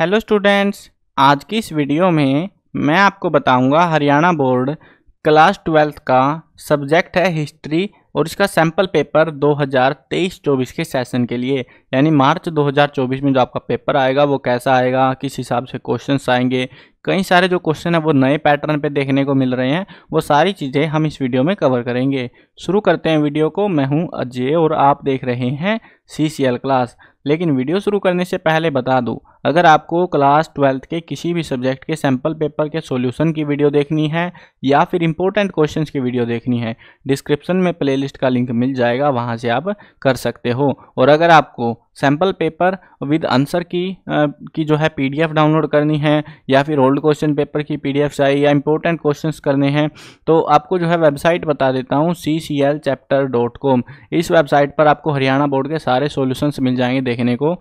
Hello students आज की इस वीडियो में मैं आपको बताऊंगा हरियाणा बोर्ड क्लास ट्वेल्थ का सब्जेक्ट है हिस्ट्री और इसका सैम्पल पेपर 2023-24 के सेशन के लिए यानी मार्च 2024 में जो आपका पेपर आएगा वो कैसा आएगा किस हिसाब से क्वेश्चंस आएंगे कई सारे जो क्वेश्चन हैं वो नए पैटर्न पे देखने को मिल रहे हैं वो सारी चीज़ें हम इस वीडियो में कवर करेंगे शुरू करते हैं वीडियो को मैं हूँ अजय और आप देख रहे हैं सी क्लास लेकिन वीडियो शुरू करने से पहले बता दूँ अगर आपको क्लास ट्वेल्थ के किसी भी सब्जेक्ट के सैम्पल पेपर के सॉल्यूशन की वीडियो देखनी है या फिर इंपॉर्टेंट क्वेश्चंस की वीडियो देखनी है डिस्क्रिप्शन में प्लेलिस्ट का लिंक मिल जाएगा वहां से आप कर सकते हो और अगर आपको सैम्पल पेपर विद आंसर की आ, की जो है पीडीएफ डाउनलोड करनी है या फिर ओल्ड क्वेश्चन पेपर की पीडीएफ चाहिए या इंपॉर्टेंट क्वेश्चंस करने हैं तो आपको जो है वेबसाइट बता देता हूँ C C L chapter dot com इस वेबसाइट पर आपको हरियाणा बोर्ड के सारे सॉल्यूशंस मिल जाएंगे देखने को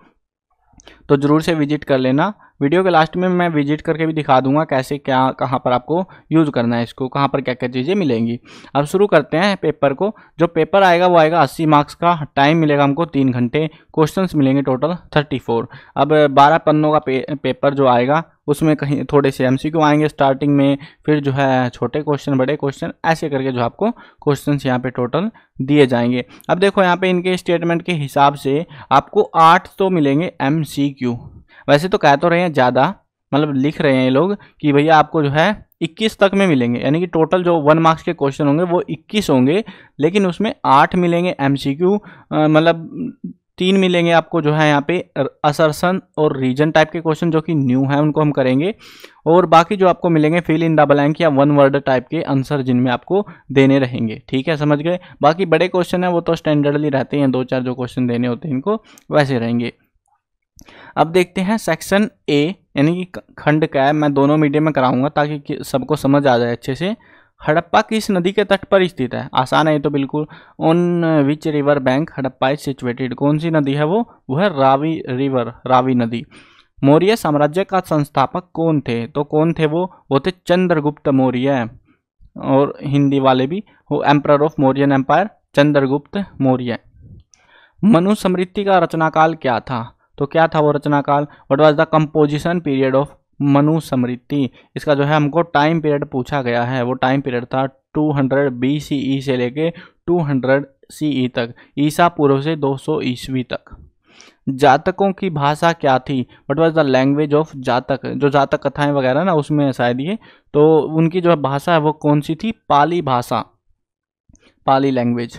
तो ज़रूर से विजिट कर लेना वीडियो के लास्ट में मैं विजिट करके भी दिखा दूंगा कैसे क्या कहाँ पर आपको यूज़ करना है इसको कहाँ पर क्या क्या चीज़ें मिलेंगी अब शुरू करते हैं पेपर को जो पेपर आएगा वो आएगा 80 मार्क्स का टाइम मिलेगा हमको तीन घंटे क्वेश्चंस मिलेंगे टोटल 34 अब 12 पन्नों का पे, पेपर जो आएगा उसमें कहीं थोड़े से एमसीक्यू आएंगे स्टार्टिंग में फिर जो है छोटे क्वेश्चन बड़े क्वेश्चन ऐसे करके जो आपको क्वेश्चन यहाँ पे टोटल दिए जाएंगे अब देखो यहाँ पे इनके स्टेटमेंट के हिसाब से आपको आठ तो मिलेंगे एम वैसे तो कह तो रहे हैं ज़्यादा मतलब लिख रहे हैं ये लोग कि भैया आपको जो है 21 तक में मिलेंगे यानी कि टोटल जो वन मार्क्स के क्वेश्चन होंगे वो 21 होंगे लेकिन उसमें आठ मिलेंगे एमसीक्यू मतलब तीन मिलेंगे आपको जो है यहाँ पे असरसन और रीजन टाइप के क्वेश्चन जो कि न्यू है उनको हम करेंगे और बाकी जो आपको मिलेंगे फिल इन द ब्लैंक या वन वर्ड टाइप के आंसर जिनमें आपको देने रहेंगे ठीक है समझ गए बाकी बड़े क्वेश्चन है वो तो स्टैंडर्डली रहते हैं दो चार जो क्वेश्चन देने होते हैं इनको वैसे रहेंगे अब देखते हैं सेक्शन ए यानी कि खंड है मैं दोनों मीडियम में कराऊंगा ताकि सबको समझ आ जाए अच्छे से हड़प्पा किस नदी के तट पर स्थित है आसान है तो बिल्कुल on which river bank Harappa is situated कौन सी नदी है वो वो है रावी रिवर रावी नदी मौर्य साम्राज्य का संस्थापक कौन थे तो कौन थे वो वो थे चंद्रगुप्त मौर्य और हिंदी वाले भी वो emperor of Mauryan empire Chandragupta Maurya Manu समृद्धि का रचनाकाल क्या था तो क्या था वो रचनाकाल what was the composition period of Manusmriti इसका जो है हमको टाइम पीरियड पूछा गया है वो टाइम पीरियड था 200 हंड्रेड बी सी ई से लेके 200 हंड्रेड सी ई तक ईसा पूर्व से 200 सौ ईस्वी तक जातकों की भाषा क्या थी what was the language of Jataka जो जातक कथाएं वगैरह ना उसमें शायद ये तो उनकी जो भाषा है वो कौन सी थी पाली भाषा पाली लैंग्वेज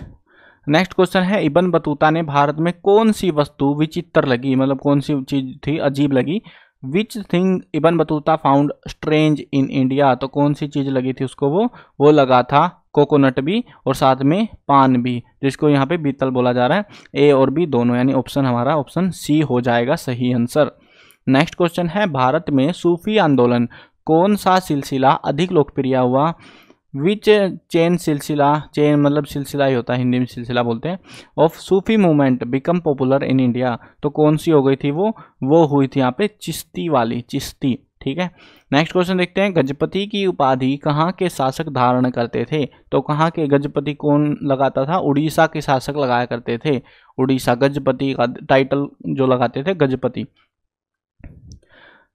नेक्स्ट क्वेश्चन है इबन बतूता ने भारत में कौन सी वस्तु विचित्र लगी मतलब कौन सी चीज़ थी अजीब लगी which thing Ibn Battuta found strange in India तो कौन सी चीज़ लगी थी उसको वो वो लगा था कोकोनट भी और साथ में पान भी जिसको यहाँ पे बीतल बोला जा रहा है ए और बी दोनों यानी ऑप्शन हमारा ऑप्शन सी हो जाएगा सही आंसर नेक्स्ट क्वेश्चन है भारत में सूफी आंदोलन कौन सा सिलसिला अधिक लोकप्रिय हुआ विच चेन सिलसिला चेन मतलब सिलसिला ही होता है हिंदी में सिलसिला बोलते हैं of Sufi movement become popular in India तो कौन सी हो गई थी वो वो हुई थी यहाँ पे चिश्ती वाली चिश्ती ठीक है नेक्स्ट क्वेश्चन देखते हैं गजपति की उपाधि कहाँ के शासक धारण करते थे तो कहाँ के गजपति कौन लगाता था उड़ीसा के शासक लगाया करते थे उड़ीसा गजपति का टाइटल जो लगाते थे गजपति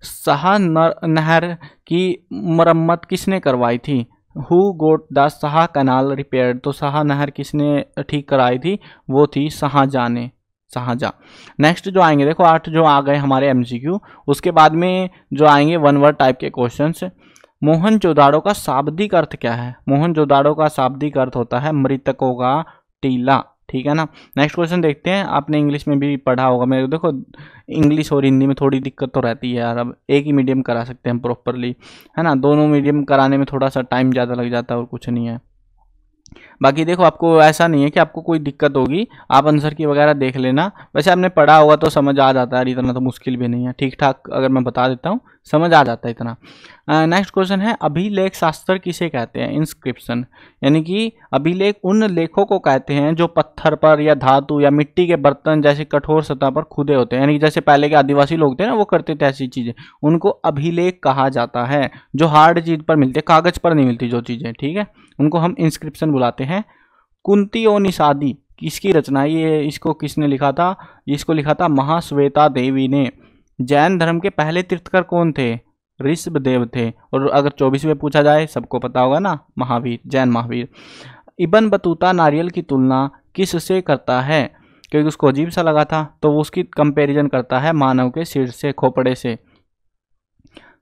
शाह नहर की मरम्मत किसने करवाई थी हु गोट द सहा कनाल रिपेयर तो सहा नहर किसने ठीक कराई थी वो थी शाहजहाँ ने शाहजहाँ नेक्स्ट जो आएंगे देखो आठ जो आ गए हमारे एम उसके बाद में जो आएंगे वन वर्ड टाइप के क्वेश्चन मोहन जोदाड़ो का शाब्दिक अर्थ क्या है मोहन जोदाड़ो का शाब्दिक अर्थ होता है मृतकों का टीला ठीक है ना नेक्स्ट क्वेश्चन देखते हैं आपने इंग्लिश में भी पढ़ा होगा मेरे देखो इंग्लिश और हिंदी में थोड़ी दिक्कत तो रहती है यार अब एक ही मीडियम करा सकते हैं प्रॉपरली है ना दोनों मीडियम कराने में थोड़ा सा टाइम ज़्यादा लग जाता है और कुछ नहीं है बाकी देखो आपको ऐसा नहीं है कि आपको कोई दिक्कत होगी आप आंसर की वगैरह देख लेना वैसे आपने पढ़ा होगा तो समझ आ जाता है इतना तो मुश्किल भी नहीं है ठीक ठाक अगर मैं बता देता हूँ समझ आ जाता है इतना नेक्स्ट क्वेश्चन है अभिलेख शास्त्र किसे कहते हैं इंस्क्रिप्शन यानी कि अभिलेख उन लेखों को कहते हैं जो पत्थर पर या धातु या मिट्टी के बर्तन जैसे कठोर सतह पर खुदे होते हैं यानी कि जैसे पहले के आदिवासी लोग थे ना वो करते थे ऐसी चीज़ें उनको अभिलेख कहा जाता है जो हार्ड चीज़ पर मिलते कागज़ पर नहीं मिलती जो चीज़ें ठीक है उनको हम इंस्क्रिप्शन बुलाते हैं कुंती और निषादी किसकी रचना ये इसको किसने लिखा था इसको लिखा था महाश्वेता देवी ने जैन धर्म के पहले तीर्थकर कौन थे देव थे और अगर चौबीस में पूछा जाए सबको पता होगा ना महावीर जैन महावीर इबन बतूता नारियल की तुलना किस से करता है क्योंकि उसको अजीब सा लगा था तो वो उसकी कंपैरिजन करता है मानव के सिर से खोपड़े से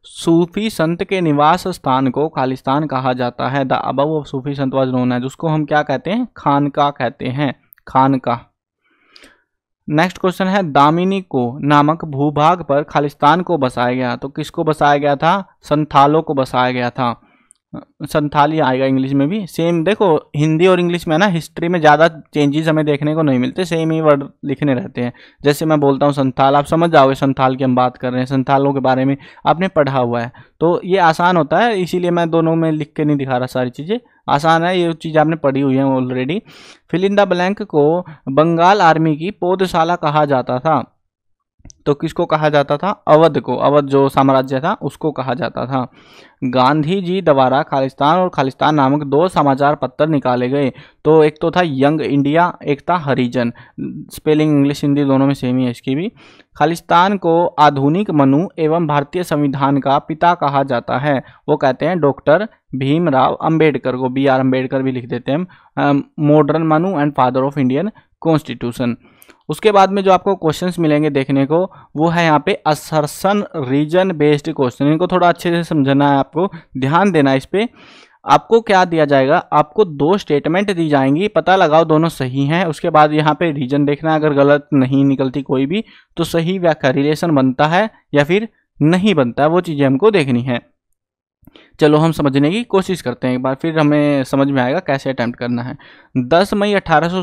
सूफी संत के निवास स्थान को खालिस्तान कहा जाता है द अब ऑफ सूफी संत वाज नोन है जिसको हम क्या कहते हैं खानका कहते हैं खानका नेक्स्ट क्वेश्चन है दामिनी को नामक भूभाग पर खालिस्तान को बसाया गया तो किसको बसाया गया था संथालों को बसाया गया था संथाली आएगा इंग्लिश में भी सेम देखो हिंदी और इंग्लिश में ना हिस्ट्री में ज़्यादा चेंजेस हमें देखने को नहीं मिलते सेम ही वर्ड लिखने रहते हैं जैसे मैं बोलता हूँ संथाल आप समझ जाओगे संथाल की हम बात कर रहे हैं संथालों के बारे में आपने पढ़ा हुआ है तो ये आसान होता है इसीलिए मैं दोनों में लिख के नहीं दिखा रहा सारी चीज़ें आसान है ये चीज़ आपने पढ़ी हुई है ऑलरेडी फिलिंदा ब्लैंक को बंगाल आर्मी की पौधशाला कहा जाता था तो किसको कहा जाता था अवध को अवध जो साम्राज्य था उसको कहा जाता था गांधी जी द्वारा खालिस्तान और खालिस्तान नामक दो समाचार पत्र निकाले गए तो एक तो था यंग इंडिया एक था हरिजन स्पेलिंग इंग्लिश हिंदी दोनों में सेम ही है इसकी भी खालिस्तान को आधुनिक मनु एवं भारतीय संविधान का पिता कहा जाता है वो कहते हैं डॉक्टर भीमराव अंबेडकर को बी आर अम्बेडकर भी लिख देते हैं modern Manu and father of Indian constitution उसके बाद में जो आपको क्वेश्चंस मिलेंगे देखने को वो है यहाँ पे असरसन रीजन बेस्ड क्वेश्चन इनको थोड़ा अच्छे से समझना है आपको ध्यान देना इस पर आपको क्या दिया जाएगा आपको दो स्टेटमेंट दी जाएंगी पता लगाओ दोनों सही हैं उसके बाद यहाँ पे रीजन देखना अगर गलत नहीं निकलती कोई भी तो सही व्याख्या रिलेशन बनता है या फिर नहीं बनता वो चीज़ें हमको देखनी है चलो हम समझने की कोशिश करते हैं एक बार फिर हमें समझ में आएगा कैसे अटैम्प्ट करना है 10 मई अठारह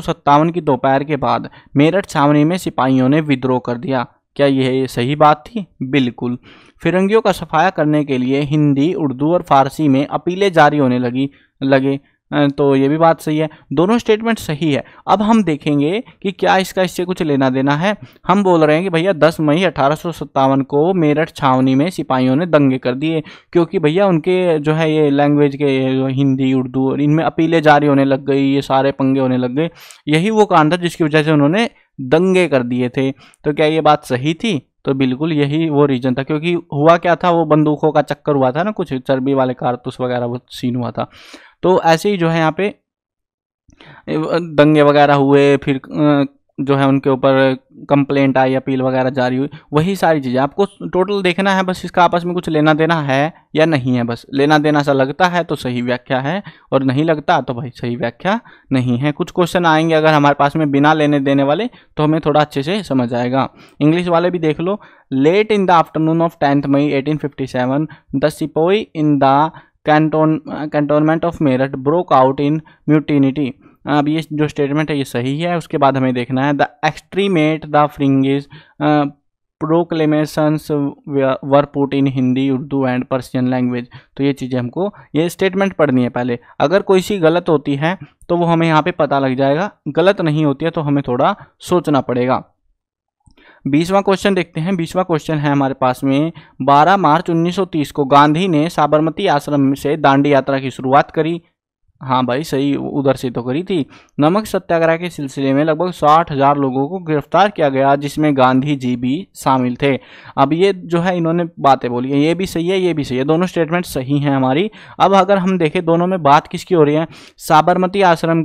की दोपहर के बाद मेरठ छावनी में सिपाहियों ने विद्रोह कर दिया क्या यह सही बात थी बिल्कुल फिरंगियों का सफाया करने के लिए हिंदी उर्दू और फारसी में अपीलें जारी होने लगी लगे तो ये भी बात सही है दोनों स्टेटमेंट सही है अब हम देखेंगे कि क्या इसका इससे कुछ लेना देना है हम बोल रहे हैं कि भैया 10 मई अठारह को मेरठ छावनी में सिपाहियों ने दंगे कर दिए क्योंकि भैया उनके जो है ये लैंग्वेज के हिंदी उर्दू इनमें अपीलें जारी होने लग गई ये सारे पंगे होने लग गए यही वो कांड था जिसकी वजह से उन्होंने दंगे कर दिए थे तो क्या ये बात सही थी तो बिल्कुल यही वो रीजन था क्योंकि हुआ क्या था वो बंदूकों का चक्कर हुआ था ना कुछ चर्बी वाले कारतूस वगैरह वो सीन हुआ था तो ऐसे ही जो है यहाँ पे दंगे वगैरह हुए फिर जो है उनके ऊपर कंप्लेंट आई अपील वगैरह जारी हुई वही सारी चीज़ें आपको टोटल देखना है बस इसका आपस में कुछ लेना देना है या नहीं है बस लेना देना सा लगता है तो सही व्याख्या है और नहीं लगता तो भाई सही व्याख्या नहीं है कुछ क्वेश्चन आएंगे अगर हमारे पास में बिना लेने देने वाले तो हमें थोड़ा अच्छे से समझ आएगा इंग्लिश वाले भी देख लो late in the afternoon of tenth May eighteen fifty seven the sepoy in the canton cantonment of Meerut broke out in mutiny अब ये जो स्टेटमेंट है ये सही है उसके बाद हमें देखना है the extremist the fringes proclamations were put in Hindi Urdu and Persian language तो ये चीज़ें हमको ये स्टेटमेंट पढ़नी है पहले अगर कोई सी गलत होती है तो वो हमें यहाँ पे पता लग जाएगा गलत नहीं होती है तो हमें थोड़ा सोचना पड़ेगा बीसवां क्वेश्चन देखते हैं बीसवां क्वेश्चन है हमारे पास में 12 मार्च 1930 को गांधी ने साबरमती आश्रम से दांडी यात्रा की शुरुआत करी हाँ भाई सही उधर से तो करी थी नमक सत्याग्रह के सिलसिले में लगभग साठ हजार लोगों को गिरफ्तार किया गया जिसमें गांधी जी भी शामिल थे अब ये जो है इन्होंने बातें बोली है ये भी सही है ये भी सही है दोनों स्टेटमेंट सही हैं हमारी अब अगर हम देखें दोनों में बात किसकी हो रही है साबरमती आश्रम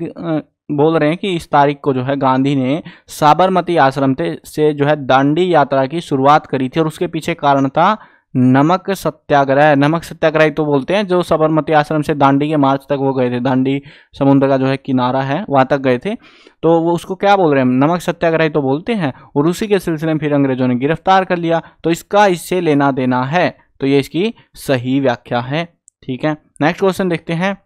बोल रहे हैं कि इस तारीख को जो है गांधी ने साबरमती आश्रम से जो है दांडी यात्रा की शुरुआत करी थी और उसके पीछे कारण था नमक सत्याग्रह नमक सत्याग्रह तो बोलते हैं जो साबरमती आश्रम से दांडी के मार्च तक वो गए थे दांडी समुद्र का जो है किनारा है वहाँ तक गए थे तो वो उसको क्या बोल रहे हैं नमक सत्याग्रह तो बोलते हैं और उसी के सिलसिले में फिर अंग्रेजों ने गिरफ्तार कर लिया तो इसका इससे लेना देना है तो ये इसकी सही व्याख्या है ठीक है नेक्स्ट क्वेश्चन देखते हैं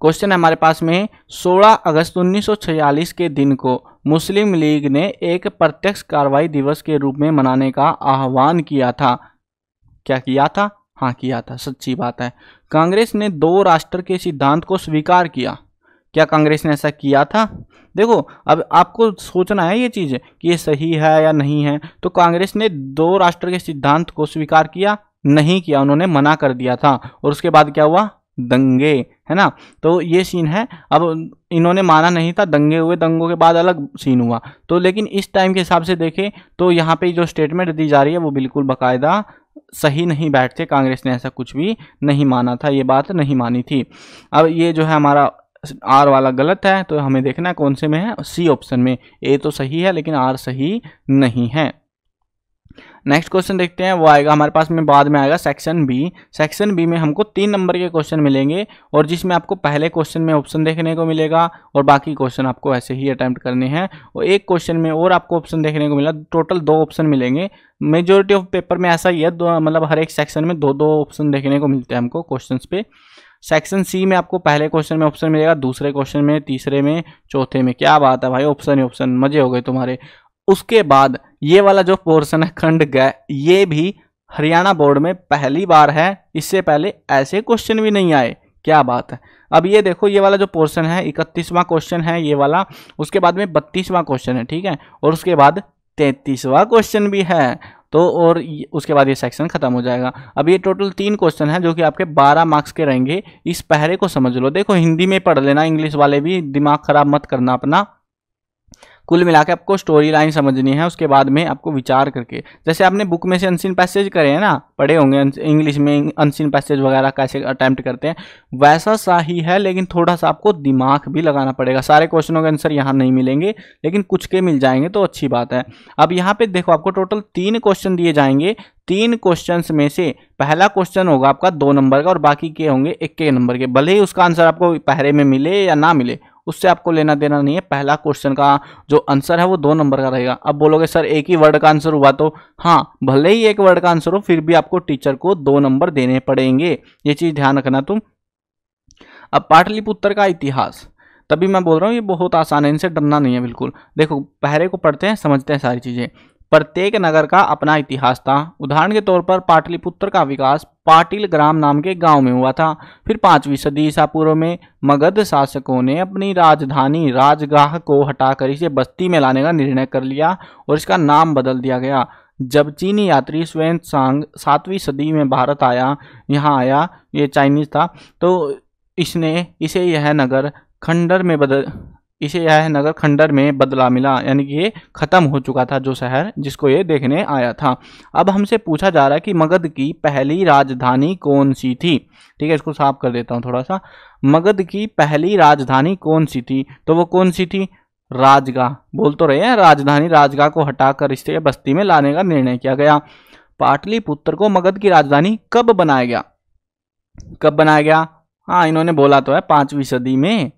क्वेश्चन है हमारे पास में 16 अगस्त 1946 के दिन को मुस्लिम लीग ने एक प्रत्यक्ष कार्रवाई दिवस के रूप में मनाने का आह्वान किया था क्या किया था हाँ किया था सच्ची बात है कांग्रेस ने दो राष्ट्र के सिद्धांत को स्वीकार किया क्या कांग्रेस ने ऐसा किया था देखो अब आपको सोचना है ये चीज़ कि ये सही है या नहीं है तो कांग्रेस ने दो राष्ट्र के सिद्धांत को स्वीकार किया नहीं किया उन्होंने मना कर दिया था और उसके बाद क्या हुआ दंगे है ना तो ये सीन है अब इन्होंने माना नहीं था दंगे हुए दंगों के बाद अलग सीन हुआ तो लेकिन इस टाइम के हिसाब से देखें तो यहाँ पे जो स्टेटमेंट दी जा रही है वो बिल्कुल बाकायदा सही नहीं बैठते कांग्रेस ने ऐसा कुछ भी नहीं माना था ये बात नहीं मानी थी अब ये जो है हमारा आर वाला गलत है तो हमें देखना है कौन से में है सी ऑप्शन में ए तो सही है लेकिन आर सही नहीं है नेक्स्ट क्वेश्चन देखते हैं वो आएगा हमारे पास में बाद में आएगा सेक्शन बी सेक्शन बी में हमको तीन नंबर के क्वेश्चन मिलेंगे और जिसमें आपको पहले क्वेश्चन में ऑप्शन देखने को मिलेगा और बाकी क्वेश्चन आपको ऐसे ही अटैम्प्ट करने हैं और एक क्वेश्चन में और आपको ऑप्शन देखने को मिला टोटल दो ऑप्शन मिलेंगे मेजोरिटी ऑफ पेपर में ऐसा ही है दो मतलब हर एक सेक्शन में दो दो ऑप्शन देखने को मिलते हैं हमको क्वेश्चन पे सेक्शन सी में आपको पहले क्वेश्चन में ऑप्शन मिलेगा दूसरे क्वेश्चन में तीसरे में चौथे में क्या बात है भाई ऑप्शन ही ऑप्शन मजे हो गए तुम्हारे उसके बाद ये वाला जो पोर्शन है खंड ग ये भी हरियाणा बोर्ड में पहली बार है इससे पहले ऐसे क्वेश्चन भी नहीं आए क्या बात है अब ये देखो ये वाला जो पोर्शन है इकतीसवां क्वेश्चन है ये वाला उसके बाद में बत्तीसवां क्वेश्चन है ठीक है और उसके बाद तैंतीसवां क्वेश्चन भी है तो और उसके बाद ये सेक्शन खत्म हो जाएगा अब ये टोटल तीन क्वेश्चन है जो कि आपके 12 मार्क्स के रहेंगे इस पहरे को समझ लो देखो हिंदी में पढ़ लेना इंग्लिश वाले भी दिमाग खराब मत करना अपना कुल मिला आपको स्टोरी लाइन समझनी है उसके बाद में आपको विचार करके जैसे आपने बुक में से अनसिन पैसेज करे हैं ना पढ़े होंगे इंग्लिश में अनसिन पैसेज वगैरह कैसे अटैम्प्ट करते हैं वैसा सा ही है लेकिन थोड़ा सा आपको दिमाग भी लगाना पड़ेगा सारे क्वेश्चनों के आंसर यहाँ नहीं मिलेंगे लेकिन कुछ के मिल जाएंगे तो अच्छी बात है अब यहाँ पर देखो आपको टोटल तीन क्वेश्चन दिए जाएंगे तीन क्वेश्चंस में से पहला क्वेश्चन होगा आपका दो नंबर का और बाकी के होंगे एक के नंबर के भले ही उसका आंसर आपको पहरे में मिले या ना मिले उससे आपको लेना देना नहीं है पहला क्वेश्चन का जो आंसर है वो दो नंबर का रहेगा अब बोलोगे सर एक ही वर्ड का आंसर हुआ तो हाँ भले ही एक वर्ड का आंसर हो फिर भी आपको टीचर को दो नंबर देने पड़ेंगे ये चीज़ ध्यान रखना तुम अब पाटलिपुत्र का इतिहास तभी मैं बोल रहा हूँ ये बहुत आसान है इनसे डरना नहीं है बिल्कुल देखो पहरे को पढ़ते हैं समझते हैं सारी चीज़ें प्रत्येक नगर का अपना इतिहास था उदाहरण के तौर पर पाटलिपुत्र का विकास पाटिल ग्राम नाम के गांव में हुआ था फिर पांचवीं सदी ईसा पूर्व में मगध शासकों ने अपनी राजधानी राजगाह को हटाकर इसे बस्ती में लाने का निर्णय कर लिया और इसका नाम बदल दिया गया जब चीनी यात्री स्वयं सांग सातवीं सदी में भारत आया यहाँ आया ये चाइनीज था तो इसने इसे यह नगर खंडर में बदल इसे यह नगर खंडर में बदला मिला यानी कि ये ख़त्म हो चुका था जो शहर जिसको ये देखने आया था अब हमसे पूछा जा रहा है कि मगध की पहली राजधानी कौन सी थी ठीक है इसको साफ कर देता हूँ थोड़ा सा मगध की पहली राजधानी कौन सी थी तो वो कौन सी थी राजगा बोल तो रहे हैं राजधानी राजगा को हटाकर इसे बस्ती में लाने का निर्णय किया गया पाटलिपुत्र को मगध की राजधानी कब बनाया गया कब बनाया गया हाँ इन्होंने बोला तो है पांचवी सदी में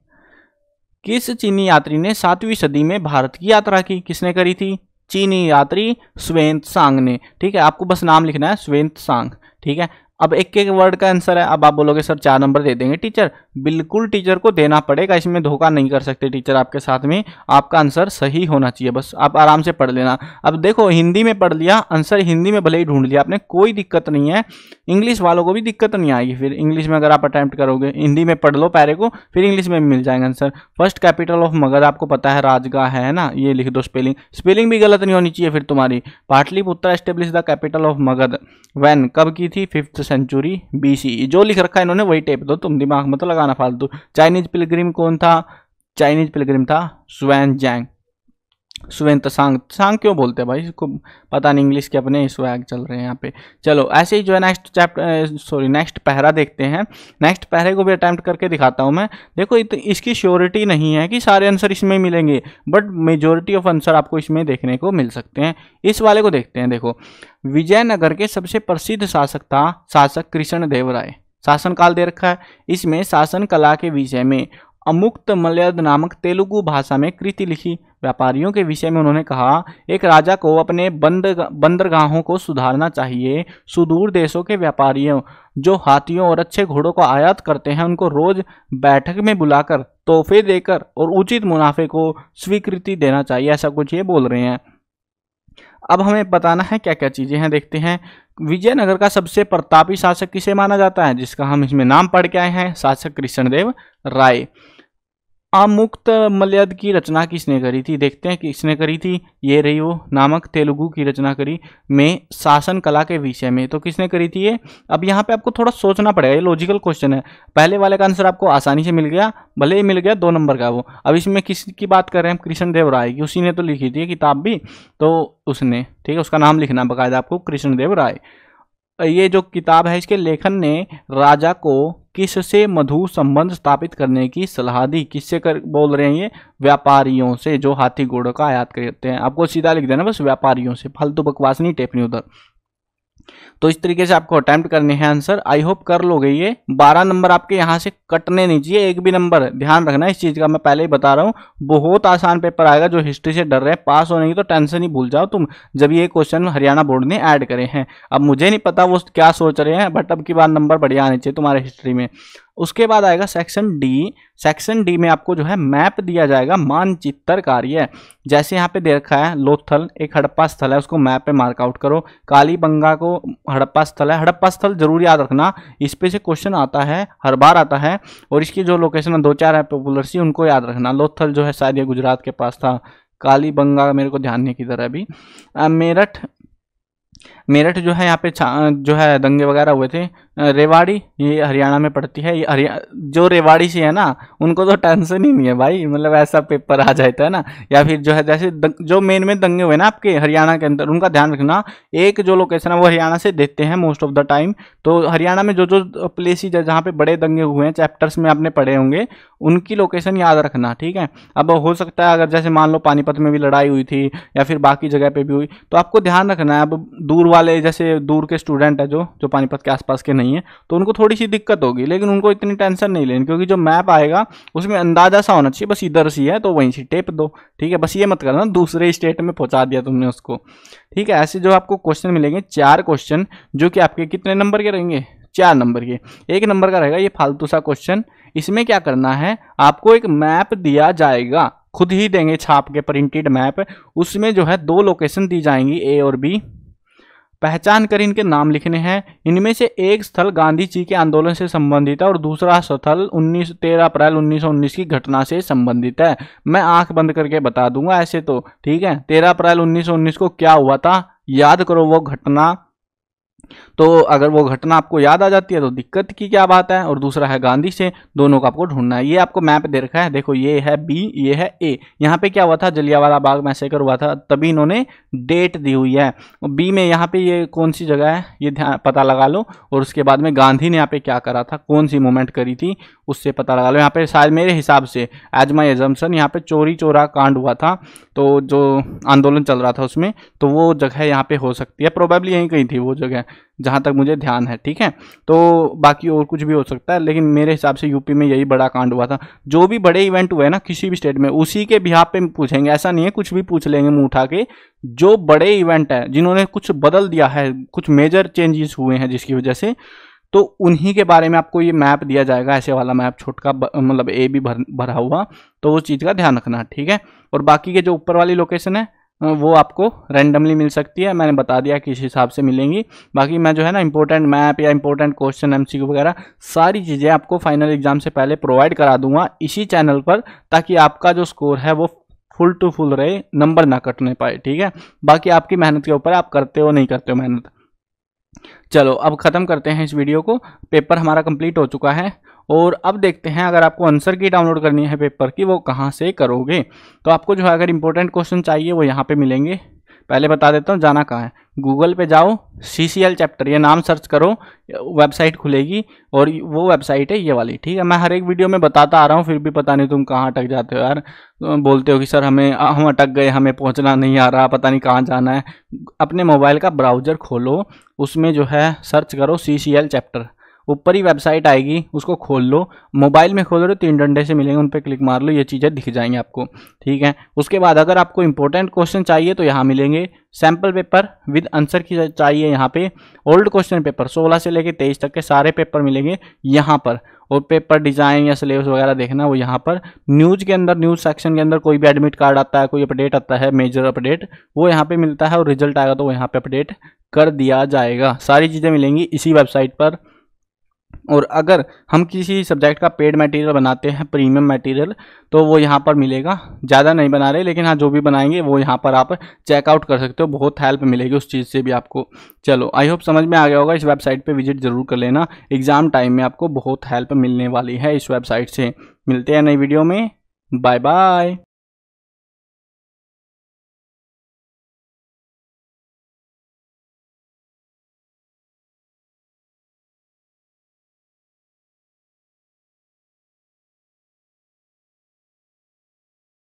किस चीनी यात्री ने सातवीं सदी में भारत की यात्रा की किसने करी थी चीनी यात्री स्वेंत सांग ने ठीक है आपको बस नाम लिखना है स्वेंत सांग ठीक है अब एक एक वर्ड का आंसर है अब आप बोलोगे सर चार नंबर दे देंगे टीचर बिल्कुल टीचर को देना पड़ेगा इसमें धोखा नहीं कर सकते टीचर आपके साथ में आपका आंसर सही होना चाहिए बस आप आराम से पढ़ लेना अब देखो हिंदी में पढ़ लिया आंसर हिंदी में भले ही ढूंढ लिया आपने कोई दिक्कत नहीं है इंग्लिश वालों को भी दिक्कत नहीं आएगी फिर इंग्लिश में अगर आप अटैम्प्ट करोगे हिंदी में पढ़ लो पैरे को फिर इंग्लिश में मिल जाएंगे answer first capital of Magadh आपको पता है राजगा है ना ये लिख दो स्पेलिंग स्पेलिंग भी गलत नहीं होनी चाहिए फिर तुम्हारी Pataliputra establish the capital of Magadh when कब की थी फिफ्थ सेंचुरी सी e. जो लिख रखा है इन्होंने वही टेप दो तुम दिमाग में तो लगाना फालतू चाइनीज पिलग्रिम कौन था चाइनीज पिलग्रिम था Xuan Zang Hsuan Tsang Tsang क्यों बोलते हैं भाई इसको पता नहीं इंग्लिश के अपने स्वैग चल रहे हैं यहाँ पे चलो ऐसे ही जो है नेक्स्ट चैप्टर सॉरी नेक्स्ट पहरा देखते हैं नेक्स्ट पहरे को भी अटैम्प्ट करके दिखाता हूँ मैं देखो इत, इसकी श्योरिटी नहीं है कि सारे आंसर इसमें मिलेंगे बट मेजोरिटी ऑफ आंसर आपको इसमें देखने को मिल सकते हैं इस वाले को देखते हैं देखो विजयनगर के सबसे प्रसिद्ध शासक था शासक कृष्ण देव राय शासनकाल दे रखा है इसमें शासन कला के विषय में अमुक्त मल्यद नामक तेलुगु भाषा में कृति लिखी व्यापारियों के विषय में उन्होंने कहा एक राजा को अपने बंद बंदरगाहों को सुधारना चाहिए सुदूर देशों के व्यापारियों जो हाथियों और अच्छे घोड़ों को आयात करते हैं उनको रोज बैठक में बुलाकर तोहफे देकर और उचित मुनाफे को स्वीकृति देना चाहिए ऐसा कुछ ये बोल रहे हैं अब हमें बताना है क्या क्या चीज़ें हैं देखते हैं विजयनगर का सबसे प्रतापी शासक किसे माना जाता है जिसका हम इसमें नाम पढ़ के आए हैं शासक कृष्णदेव राय आमुक्त मल्याद की रचना किसने करी थी देखते हैं किसने करी थी ये रही वो नामक तेलुगु की रचना करी में शासन कला के विषय में तो किसने करी थी ये अब यहाँ पे आपको थोड़ा सोचना पड़ेगा ये लॉजिकल क्वेश्चन है पहले वाले का आंसर आपको आसानी से मिल गया भले ही मिल गया दो नंबर का वो अब इसमें किस की बात कर रहे हैं कृष्ण देव राय की उसी ने तो लिखी थी किताब भी तो उसने ठीक है उसका नाम लिखना बाकायदा आपको कृष्ण देव राय ये जो किताब है इसके लेखन ने राजा को किससे मधु संबंध स्थापित करने की सलाह दी किससे कर बोल रहे हैं ये व्यापारियों से जो हाथी घोड़ों का आयात करते हैं आपको सीधा लिख देना बस व्यापारियों से फालतू बकवास नहीं टेपनी उधर तो इस तरीके से आपको अटैम्प्ट करने हैं आंसर आई होप कर लोगे ये बारह नंबर आपके यहाँ से कटने नहीं चाहिए एक भी नंबर ध्यान रखना इस चीज़ का मैं पहले ही बता रहा हूँ बहुत आसान पेपर आएगा जो हिस्ट्री से डर रहे हैं पास होने की तो टेंशन ही भूल जाओ तुम जब ये क्वेश्चन हरियाणा बोर्ड ने ऐड करे हैं अब मुझे नहीं पता वो क्या सोच रहे हैं बट अब की बार नंबर बढ़िया आने चाहिए तुम्हारे हिस्ट्री में उसके बाद आएगा सेक्शन डी सेक्शन डी में आपको जो है मैप दिया जाएगा मानचित्र कार्य जैसे यहाँ पे दे रखा है लोथल एक हड़प्पा स्थल है उसको मैप पे मार्कआउट करो कालीबंगा को हड़प्पा स्थल है हड़प्पा स्थल जरूर याद रखना इस पे से क्वेश्चन आता है हर बार आता है और इसकी जो लोकेशन है दो चार है पॉपुलर सी उनको याद रखना लोथल जो है शायद ये गुजरात के पास था कालीबंगा मेरे को ध्यान नहीं किधर है अभी मेरठ मेरठ जो है यहाँ पे जो है दंगे वगैरह हुए थे रेवाड़ी ये हरियाणा में पड़ती है ये हरियाणा जो रेवाड़ी से है ना उनको तो टेंशन ही नहीं है भाई मतलब ऐसा पेपर आ जाता तो, है ना या फिर जो है जैसे जो मेन में दंगे हुए ना आपके हरियाणा के अंदर उनका ध्यान रखना एक जो लोकेशन है वो हरियाणा से देते हैं मोस्ट ऑफ द टाइम तो हरियाणा में जो जो प्लेसिज है जहाँ पे बड़े दंगे हुए हैं चैप्टर्स में आपने पढ़े होंगे उनकी लोकेशन याद रखना ठीक है अब हो सकता है अगर जैसे मान लो पानीपत में भी लड़ाई हुई थी या फिर बाकी जगह पर भी हुई तो आपको ध्यान रखना है अब दूर वाले जैसे दूर के स्टूडेंट है जो जो पानीपत के आसपास के नहीं नहीं है तो उनको थोड़ी सी दिक्कत होगी लेकिन उनको इतनी टेंशन नहीं लेनी क्योंकि जो मैप आएगा उसमें अंदाजा सा होना चाहिए बस इधर सी है तो वहीं से टेप दो ठीक है बस ये मत करना दूसरे स्टेट में पहुँचा दिया तुमने उसको ठीक है ऐसे जो आपको क्वेश्चन मिलेंगे चार क्वेश्चन जो कि आपके कितने नंबर के रहेंगे चार नंबर के एक नंबर का रहेगा ये फालतू सा क्वेश्चन इसमें क्या करना है आपको एक मैप दिया जाएगा खुद ही देंगे छाप के प्रिंटेड मैप उसमें जो है दो लोकेशन दी जाएंगी ए और बी पहचान कर इनके नाम लिखने हैं इनमें से एक स्थल गांधी जी के आंदोलन से संबंधित है और दूसरा स्थल 19 13 अप्रैल 1919 की घटना से संबंधित है मैं आंख बंद करके बता दूंगा ऐसे तो ठीक है 13 अप्रैल 1919 को क्या हुआ था याद करो वो घटना तो अगर वो घटना आपको याद आ जाती है तो दिक्कत की क्या बात है और दूसरा है गांधी से दोनों को आपको ढूंढना है ये आपको मैप दे रखा है देखो ये है बी ये है ए यहाँ पे क्या हुआ था जलियावाला बाग मैसेकर हुआ था तभी इन्होंने डेट दी हुई है बी में यहाँ पे ये कौन सी जगह है ये पता लगा लो और उसके बाद में गांधी ने यहाँ पे क्या करा था कौन सी मूवमेंट करी थी उससे पता लगा लो यहाँ पे शायद मेरे हिसाब से एज माई एजम्सन यहाँ पे चोरी चोरा कांड हुआ था तो जो आंदोलन चल रहा था उसमें तो वो जगह यहाँ पे हो सकती है प्रोबेबली यहीं कहीं थी वो जगह जहाँ तक मुझे ध्यान है ठीक है तो बाकी और कुछ भी हो सकता है लेकिन मेरे हिसाब से यूपी में यही बड़ा कांड हुआ था जो भी बड़े इवेंट हुए ना किसी भी स्टेट में उसी के बिहार पे पूछेंगे ऐसा नहीं है कुछ भी पूछ लेंगे मुँह उठा के जो बड़े इवेंट हैं जिन्होंने कुछ बदल दिया है कुछ मेजर चेंजेस हुए हैं जिसकी वजह से तो उन्हीं के बारे में आपको ये मैप दिया जाएगा ऐसे वाला मैप छोटका मतलब ए भी भर भरा हुआ तो उस चीज़ का ध्यान रखना ठीक है और बाकी के जो ऊपर वाली लोकेशन है वो आपको रैंडमली मिल सकती है मैंने बता दिया किस हिसाब से मिलेंगी बाकी मैं जो है ना इंपॉर्टेंट मैप या इंपॉर्टेंट क्वेश्चन एमसीक्यू वगैरह सारी चीज़ें आपको फाइनल एग्जाम से पहले प्रोवाइड करा दूंगा इसी चैनल पर ताकि आपका जो स्कोर है वो फुल टू फुल रहे नंबर ना कटने पाए ठीक है बाकी आपकी मेहनत के ऊपर आप करते हो नहीं करते हो मेहनत चलो अब ख़त्म करते हैं इस वीडियो को पेपर हमारा कंप्लीट हो चुका है और अब देखते हैं अगर आपको आंसर की डाउनलोड करनी है पेपर की वो कहाँ से करोगे तो आपको जो है अगर इंपॉर्टेंट क्वेश्चन चाहिए वो यहाँ पे मिलेंगे पहले बता देता हूँ जाना कहाँ है गूगल पे जाओ सी सी एल चैप्टर ये नाम सर्च करो वेबसाइट खुलेगी और वो वेबसाइट है ये वाली ठीक है मैं हर एक वीडियो में बताता आ रहा हूँ फिर भी पता नहीं तुम कहाँ अटक जाते हो यार बोलते हो कि सर हमें हम अटक गए हमें पहुँचना नहीं आ रहा पता नहीं कहाँ जाना है अपने मोबाइल का ब्राउज़र खोलो उसमें जो है सर्च करो सी सी एल चैप्टर ऊपर ही वेबसाइट आएगी उसको खोल लो मोबाइल में खोल लो तीन डंडे से मिलेंगे उन पर क्लिक मार लो ये चीज़ें दिख जाएंगी आपको ठीक है उसके बाद अगर आपको इंपॉर्टेंट क्वेश्चन चाहिए तो यहाँ मिलेंगे सैम्पल पेपर विद आंसर की चाहिए यहाँ पे ओल्ड क्वेश्चन पेपर 16 से लेके 23 तक के सारे पेपर मिलेंगे यहाँ पर और पेपर डिज़ाइन या सिलेबस वगैरह देखना वो यहाँ पर न्यूज़ के अंदर न्यूज़ सेक्शन के अंदर कोई भी एडमिट कार्ड आता है कोई अपडेट आता है मेजर अपडेट वो यहाँ पे मिलता है और रिजल्ट आएगा तो वो यहाँ पे अपडेट कर दिया जाएगा सारी चीज़ें मिलेंगी इसी वेबसाइट पर और अगर हम किसी सब्जेक्ट का पेड मटेरियल बनाते हैं प्रीमियम मटेरियल तो वो यहाँ पर मिलेगा ज़्यादा नहीं बना रहे लेकिन हाँ जो भी बनाएंगे वो यहाँ पर आप चेकआउट कर सकते हो बहुत हेल्प मिलेगी उस चीज़ से भी आपको चलो आई होप समझ में आ गया होगा इस वेबसाइट पर विजिट ज़रूर कर लेना एग्ज़ाम टाइम में आपको बहुत हेल्प मिलने वाली है इस वेबसाइट से मिलते हैं नई वीडियो में बाय बाय